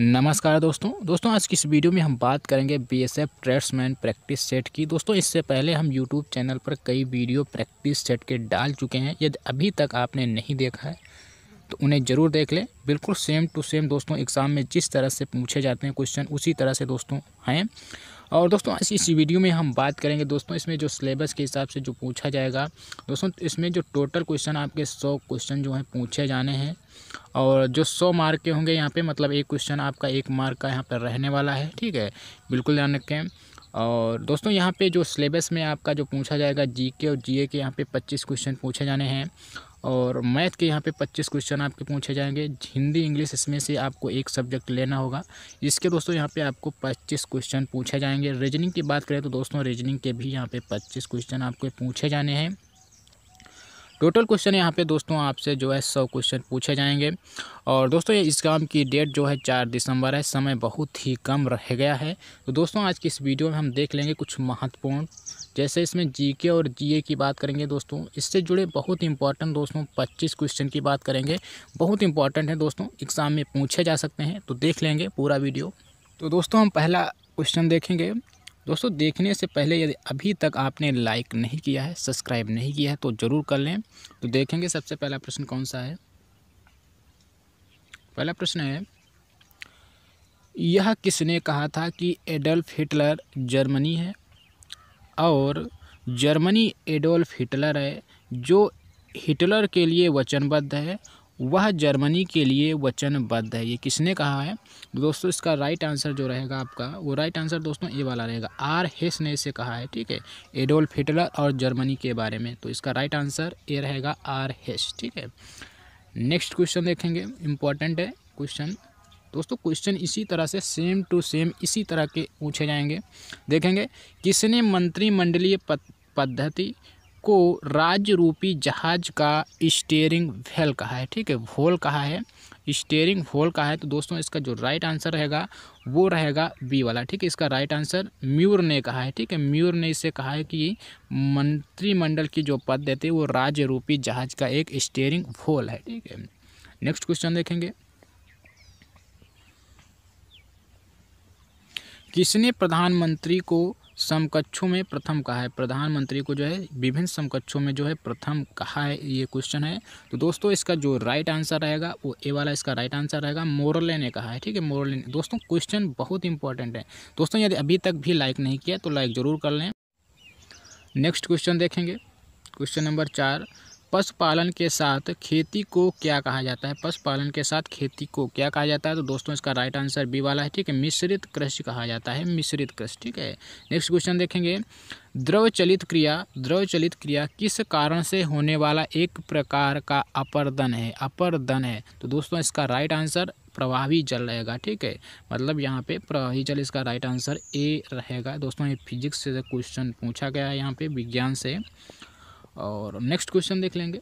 नमस्कार दोस्तों दोस्तों आज की इस वीडियो में हम बात करेंगे B S F tradesman practice set की दोस्तों इससे पहले हम यूट्यूब चैनल पर कई वीडियो प्रैक्टिस सेट के डाल चुके हैं यदि अभी तक आपने नहीं देखा है तो उन्हें ज़रूर देख लें बिल्कुल सेम टू सेम दोस्तों एग्ज़ाम में जिस तरह से पूछे जाते हैं क्वेश्चन उसी तरह से दोस्तों हैं और दोस्तों आज इस वीडियो में हम बात करेंगे दोस्तों इसमें जो सिलेबस के हिसाब से जो पूछा जाएगा दोस्तों इसमें जो टोटल क्वेश्चन आपके सौ क्वेश्चन जो हैं पूछे जाने हैं और जो सौ मार्क के होंगे यहाँ पे मतलब एक क्वेश्चन आपका एक मार्क का यहाँ पर रहने वाला है ठीक है बिल्कुल ध्यान रखें और दोस्तों यहाँ पे जो सिलेबस में आपका जो पूछा जाएगा जीके और जीए के यहाँ पे 25 क्वेश्चन पूछे जाने हैं और मैथ के यहाँ पे 25 क्वेश्चन आपके पूछे जाएंगे हिंदी इंग्लिश इसमें से आपको एक सब्जेक्ट लेना होगा इसके दोस्तों यहाँ पे आपको 25 क्वेश्चन पूछे जाएंगे रीजनिंग की बात करें तो दोस्तों रीजनिंग के भी यहाँ पे 25 क्वेश्चन आपके पूछे जाने हैं टोटल क्वेश्चन यहाँ पे दोस्तों आपसे जो है सौ क्वेश्चन पूछे जाएंगे और दोस्तों ये एग्ज़ाम की डेट जो है चार दिसंबर है समय बहुत ही कम रह गया है तो दोस्तों आज की इस वीडियो में हम देख लेंगे कुछ महत्वपूर्ण जैसे इसमें जीके और जीए की बात करेंगे दोस्तों इससे जुड़े बहुत इंपॉर्टेंट दोस्तों 25 क्वेश्चन की बात करेंगे बहुत इंपॉर्टेंट है दोस्तों एग्ज़ाम में पूछे जा सकते हैं तो देख लेंगे पूरा वीडियो तो दोस्तों हम पहला क्वेश्चन देखेंगे दोस्तों देखने से पहले यदि अभी तक आपने लाइक नहीं किया है सब्सक्राइब नहीं किया है तो ज़रूर कर लें तो देखेंगे सबसे पहला प्रश्न कौन सा है पहला प्रश्न है यह किसने कहा था कि एडल्फ हिटलर जर्मनी है और जर्मनी एडोल्फ हिटलर है जो हिटलर के लिए वचनबद्ध है वह जर्मनी के लिए वचनबद्ध है ये किसने कहा है दोस्तों इसका राइट आंसर जो रहेगा आपका वो राइट आंसर दोस्तों ए वाला रहेगा आर हेस ने इसे कहा है ठीक है एडोल्फ हिटलर और जर्मनी के बारे में तो इसका राइट आंसर ए रहेगा आर हेस ठीक है नेक्स्ट क्वेश्चन देखेंगे इम्पॉर्टेंट है क्वेश्चन दोस्तों क्वेश्चन इसी तरह से सेम टू सेम इसी तरह के पूछे जाएंगे देखेंगे किसने मंत्रिमंडलीय पद्धति को राज्य रूपी जहाज का स्टेयरिंग व्हील कहा है ठीक है व्होल कहा है स्टेयरिंग व्होल कहा है तो दोस्तों इसका जो राइट आंसर रहेगा वो रहेगा बी वाला ठीक है इसका राइट आंसर म्यूर ने कहा है ठीक है म्यूर ने इसे कहा है कि मंत्रिमंडल की जो पद देते वो राज्य रूपी जहाज का एक स्टेयरिंग व्होल है ठीक है नेक्स्ट क्वेश्चन देखेंगे किसने प्रधानमंत्री को समकक्षों में प्रथम कहा है प्रधानमंत्री को जो है विभिन्न समकक्षों में जो है प्रथम कहा है ये क्वेश्चन है तो दोस्तों इसका जो राइट आंसर रहेगा वो ए वाला इसका राइट आंसर रहेगा मोरले ने कहा है ठीक है मोरले ने दोस्तों क्वेश्चन बहुत इंपॉर्टेंट है दोस्तों यदि अभी तक भी लाइक नहीं किया तो लाइक ज़रूर कर लें नेक्स्ट क्वेश्चन देखेंगे क्वेश्चन नंबर चार पशुपालन के साथ खेती को क्या कहा जाता है पशुपालन के साथ खेती को क्या कहा जाता है तो दोस्तों इसका राइट आंसर बी वाला है ठीक है मिश्रित कृषि कहा जाता है मिश्रित कृषि ठीक है नेक्स्ट क्वेश्चन देखेंगे द्रव चलित क्रिया द्रव चलित क्रिया किस कारण से होने वाला एक प्रकार का अपरदन है अपरदन है तो दोस्तों इसका राइट आंसर प्रभावी जल रहेगा ठीक है मतलब यहाँ पे प्रभावी जल इसका राइट आंसर ए रहेगा दोस्तों ये फिजिक्स से क्वेश्चन पूछा गया है यहाँ पे विज्ञान से और नेक्स्ट क्वेश्चन देख लेंगे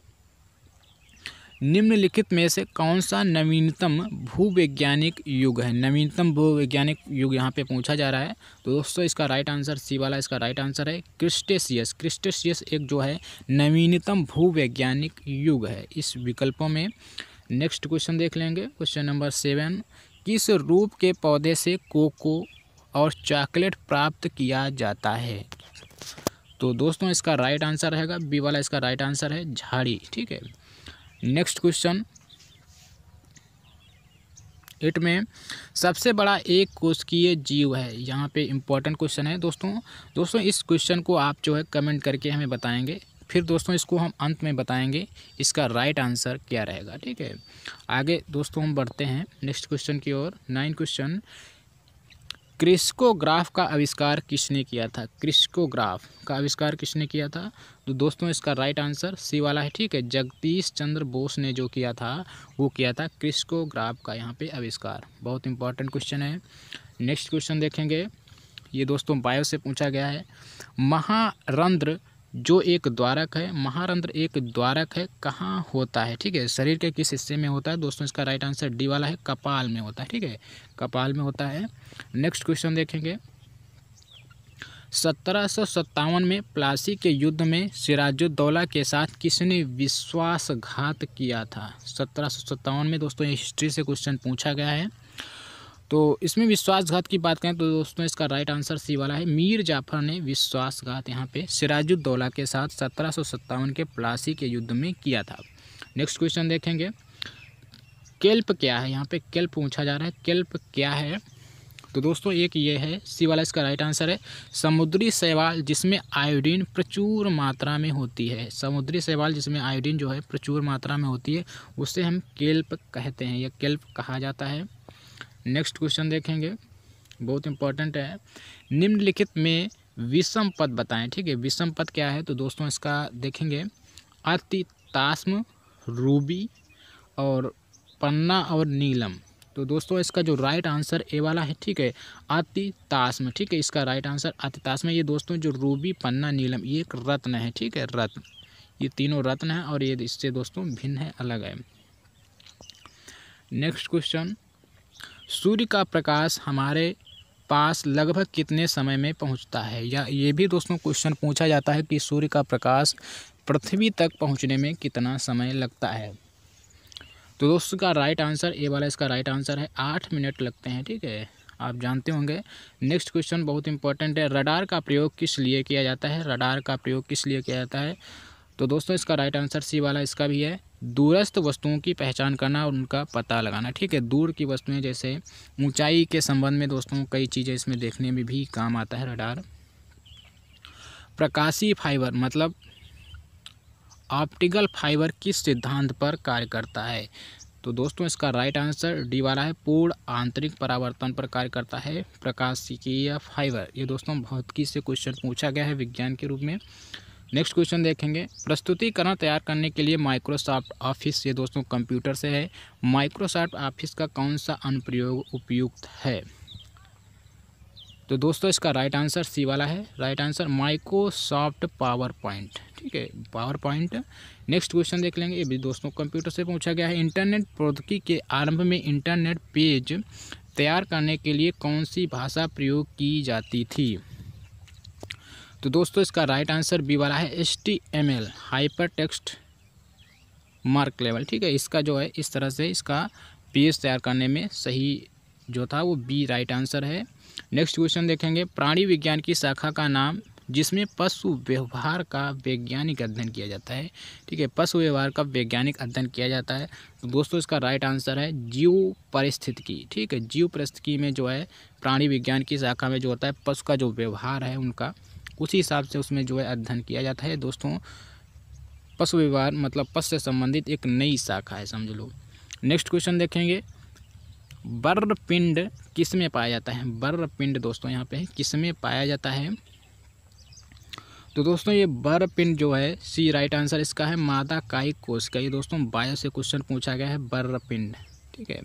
निम्नलिखित में से कौन सा नवीनतम भूवैज्ञानिक युग है नवीनतम भूवैज्ञानिक युग यहाँ पे पूछा जा रहा है तो दोस्तों इसका राइट आंसर सी वाला इसका राइट आंसर है क्रिस्टेशियस क्रिस्टेशियस एक जो है नवीनतम भूवैज्ञानिक युग है इस विकल्पों में नेक्स्ट क्वेश्चन देख लेंगे क्वेश्चन नंबर सेवन किस रूप के पौधे से कोको और चॉकलेट प्राप्त किया जाता है तो दोस्तों इसका राइट आंसर रहेगा बी वाला इसका राइट आंसर है झाड़ी ठीक है नेक्स्ट क्वेश्चन एट में सबसे बड़ा एक कोशिकीय जीव है यहाँ पे इम्पोर्टेंट क्वेश्चन है दोस्तों दोस्तों इस क्वेश्चन को आप जो है कमेंट करके हमें बताएंगे फिर दोस्तों इसको हम अंत में बताएंगे इसका राइट आंसर क्या रहेगा ठीक है आगे दोस्तों हम बढ़ते हैं नेक्स्ट क्वेश्चन की ओर नाइन क्वेश्चन क्रिस्कोग्राफ का आविष्कार किसने किया था क्रिस्कोग्राफ का आविष्कार किसने किया था तो दोस्तों इसका राइट आंसर सी वाला है ठीक है जगदीश चंद्र बोस ने जो किया था वो किया था क्रिस्कोग्राफ का यहाँ पे आविष्कार बहुत इंपॉर्टेंट क्वेश्चन है नेक्स्ट क्वेश्चन देखेंगे ये दोस्तों बायो से पूछा गया है महारंध्र जो एक द्वारक है महारंध्र एक द्वारक है कहाँ होता है ठीक है शरीर के किस हिस्से में होता है दोस्तों इसका राइट आंसर डी वाला है कपाल में होता है ठीक है कपाल में होता है नेक्स्ट क्वेश्चन देखेंगे सत्रह सौ सत्तावन में प्लासी के युद्ध में सिराजुद्दौला के साथ किसने विश्वासघात किया था सत्रह सौ सत्तावन में दोस्तों हिस्ट्री से क्वेश्चन पूछा गया है तो इसमें विश्वासघात की बात करें तो दोस्तों इसका राइट आंसर सी वाला है मीर जाफर ने विश्वासघात यहाँ पे सिराजुद्दौला के साथ सत्रह के प्लासी के युद्ध में किया था नेक्स्ट क्वेश्चन देखेंगे केल्प क्या है यहाँ पे केल्प पूछा जा रहा है केल्प क्या है तो दोस्तों एक ये है सी वाला इसका राइट आंसर है समुद्री शैवाल जिसमें आयोडीन प्रचुर मात्रा में होती है समुद्री शैवाल जिसमें आयोडीन जो है प्रचुर मात्रा में होती है उसे हम केल्प कहते हैं या केल्प कहा जाता है नेक्स्ट क्वेश्चन देखेंगे बहुत इंपॉर्टेंट है निम्नलिखित में विषम पद बताएं ठीक है विषम पद क्या है तो दोस्तों इसका देखेंगे अति तास्म रूबी और पन्ना और नीलम तो दोस्तों इसका जो राइट आंसर ए वाला है ठीक है अति तास्म ठीक है इसका राइट आंसर अति तास्म ये दोस्तों जो रूबी पन्ना नीलम ये एक रत्न है ठीक है रत्न ये तीनों रत्न है और ये इससे दोस्तों भिन्न है अलग है नेक्स्ट क्वेश्चन सूर्य का प्रकाश हमारे पास लगभग कितने समय में पहुंचता है या ये भी दोस्तों क्वेश्चन पूछा जाता है कि सूर्य का प्रकाश पृथ्वी तक पहुंचने में कितना समय लगता है तो दोस्तों का राइट आंसर ए वाला इसका राइट आंसर है आठ मिनट लगते हैं ठीक है आप जानते होंगे नेक्स्ट क्वेश्चन बहुत इंपॉर्टेंट है रडार का प्रयोग किस लिए किया जाता है रडार का प्रयोग किस लिए किया जाता है तो दोस्तों इसका राइट आंसर सी वाला इसका भी है दूरस्थ वस्तुओं की पहचान करना और उनका पता लगाना ठीक है दूर की वस्तुएं जैसे ऊंचाई के संबंध में दोस्तों कई चीज़ें इसमें देखने में भी काम आता है रडार प्रकाशी फाइबर मतलब ऑप्टिकल फाइबर किस सिद्धांत पर कार्य करता है तो दोस्तों इसका राइट आंसर डी वाला है पूर्ण आंतरिक परावर्तन पर कार्य करता है प्रकाशिकीय फाइबर ये दोस्तों किसी से क्वेश्चन पूछा गया है विज्ञान के रूप में नेक्स्ट क्वेश्चन देखेंगे प्रस्तुतिकरण तैयार करने के लिए माइक्रोसॉफ्ट ऑफिस ये दोस्तों कंप्यूटर से है माइक्रोसॉफ्ट ऑफिस का कौन सा अनुप्रयोग उपयुक्त है तो दोस्तों इसका राइट आंसर सी वाला है right answer Microsoft PowerPoint ठीक है पावर पॉइंट नेक्स्ट क्वेश्चन देख लेंगे ये भी दोस्तों कंप्यूटर से पूछा गया है इंटरनेट प्रौद्योगिकी के आरंभ में इंटरनेट पेज तैयार करने के लिए कौन सी भाषा प्रयोग की जाती थी तो दोस्तों इसका राइट आंसर बी वाला है H T M L hypertext mark level ठीक है इसका जो है इस तरह से इसका एस तैयार करने में सही जो था वो बी राइट आंसर है नेक्स्ट क्वेश्चन देखेंगे प्राणी विज्ञान की शाखा का नाम जिसमें पशु व्यवहार का वैज्ञानिक अध्ययन किया जाता है ठीक है पशु व्यवहार का वैज्ञानिक अध्ययन किया जाता है तो दोस्तों इसका राइट आंसर है जीव परिस्थितिकी ठीक है जीव परिस्थिति में जो है प्राणी विज्ञान की शाखा में जो होता है पशु का जो व्यवहार है उनका उसी हिसाब से उसमें जो है अध्ययन किया जाता है दोस्तों पशु व्यवहार मतलब पशु से संबंधित एक नई शाखा है समझ लो नेक्स्ट क्वेश्चन देखेंगे बर्रपिंड किस में पाया जाता है बर्रपिंड दोस्तों यहाँ पे किस में पाया जाता है तो दोस्तों ये बर्रपिंड जो है सी राइट आंसर इसका है मादा काई कोश का ये दोस्तों बायो से क्वेश्चन पूछा गया है बर्रपिंड ठीक है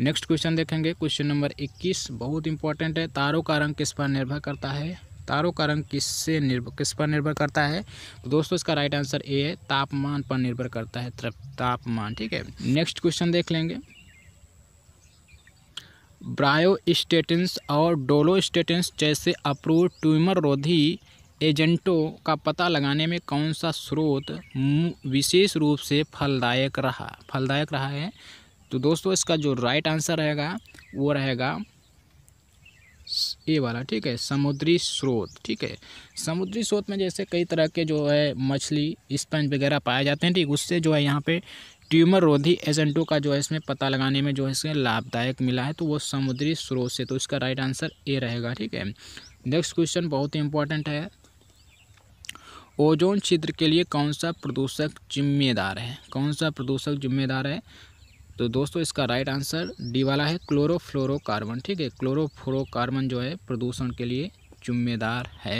नेक्स्ट क्वेश्चन देखेंगे क्वेश्चन नंबर 21 बहुत इंपॉर्टेंट है तारों का रंग किस पर निर्भर करता है तारों का रंग किससे निर्भर किस पर निर्भर करता है तो दोस्तों इसका राइट आंसर ए है तापमान पर निर्भर करता है तापमान ठीक है नेक्स्ट क्वेश्चन देख लेंगे स्टेटेंस और स्टेटेंस जैसे अप्रूव ट्यूमर रोधी एजेंटों का पता लगाने में कौन सा स्रोत विशेष रूप से फलदायक रहा फलदायक रहा है तो दोस्तों इसका जो राइट आंसर रहेगा वो रहेगा ये वाला ठीक है समुद्री स्रोत ठीक है समुद्री स्रोत में जैसे कई तरह के जो है मछली स्पंज वगैरह पाए जाते हैं ठीक उससे जो है यहाँ पे ट्यूमर रोधी एजेंटों का जो है इसमें पता लगाने में जो है इसमें लाभदायक मिला है तो वो समुद्री स्रोत से तो इसका राइट आंसर ए रहेगा ठीक है नेक्स्ट क्वेश्चन बहुत ही इंपॉर्टेंट है ओजोन क्षेत्र के लिए कौन सा प्रदूषक जिम्मेदार है कौन सा प्रदूषक जिम्मेदार है तो दोस्तों इसका राइट आंसर डी वाला है क्लोरोफ्लोरोकार्बन ठीक है क्लोरोफ्लोरोकार्बन जो है प्रदूषण के लिए जिम्मेदार है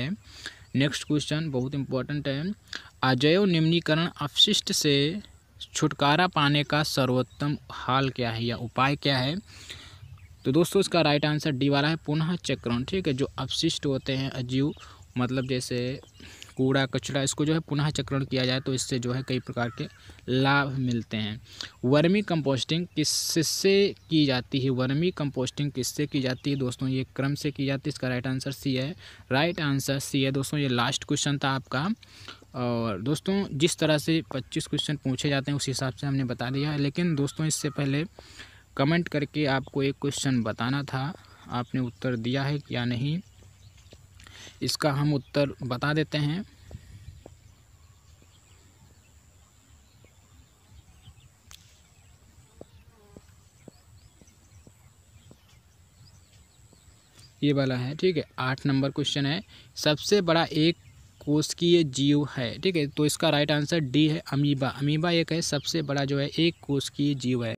नेक्स्ट क्वेश्चन बहुत इंपॉर्टेंट है अजैव निम्नीकरण अपशिष्ट से छुटकारा पाने का सर्वोत्तम हाल क्या है या उपाय क्या है तो दोस्तों इसका राइट आंसर डी वाला है पुनः चक्रण ठीक है जो अपशिष्ट होते हैं अजीव मतलब जैसे कूड़ा कचरा इसको जो है पुनः चक्रण किया जाए तो इससे जो है कई प्रकार के लाभ मिलते हैं वर्मी कंपोस्टिंग किससे की जाती है वर्मी कंपोस्टिंग किससे की जाती है दोस्तों ये क्रम से की जाती है इसका राइट आंसर सी है राइट आंसर सी है दोस्तों ये लास्ट क्वेश्चन था आपका और दोस्तों जिस तरह से पच्चीस क्वेश्चन पूछे जाते हैं उस हिसाब से हमने बता दिया है लेकिन दोस्तों इससे पहले कमेंट करके आपको एक क्वेश्चन बताना था आपने उत्तर दिया है या नहीं इसका हम उत्तर बता देते हैं ये वाला है ठीक है आठ नंबर क्वेश्चन है सबसे बड़ा एक कोशकीय जीव है ठीक है तो इसका राइट आंसर डी है अमीबा अमीबा एक है सबसे बड़ा जो है एक कोशकीय जीव है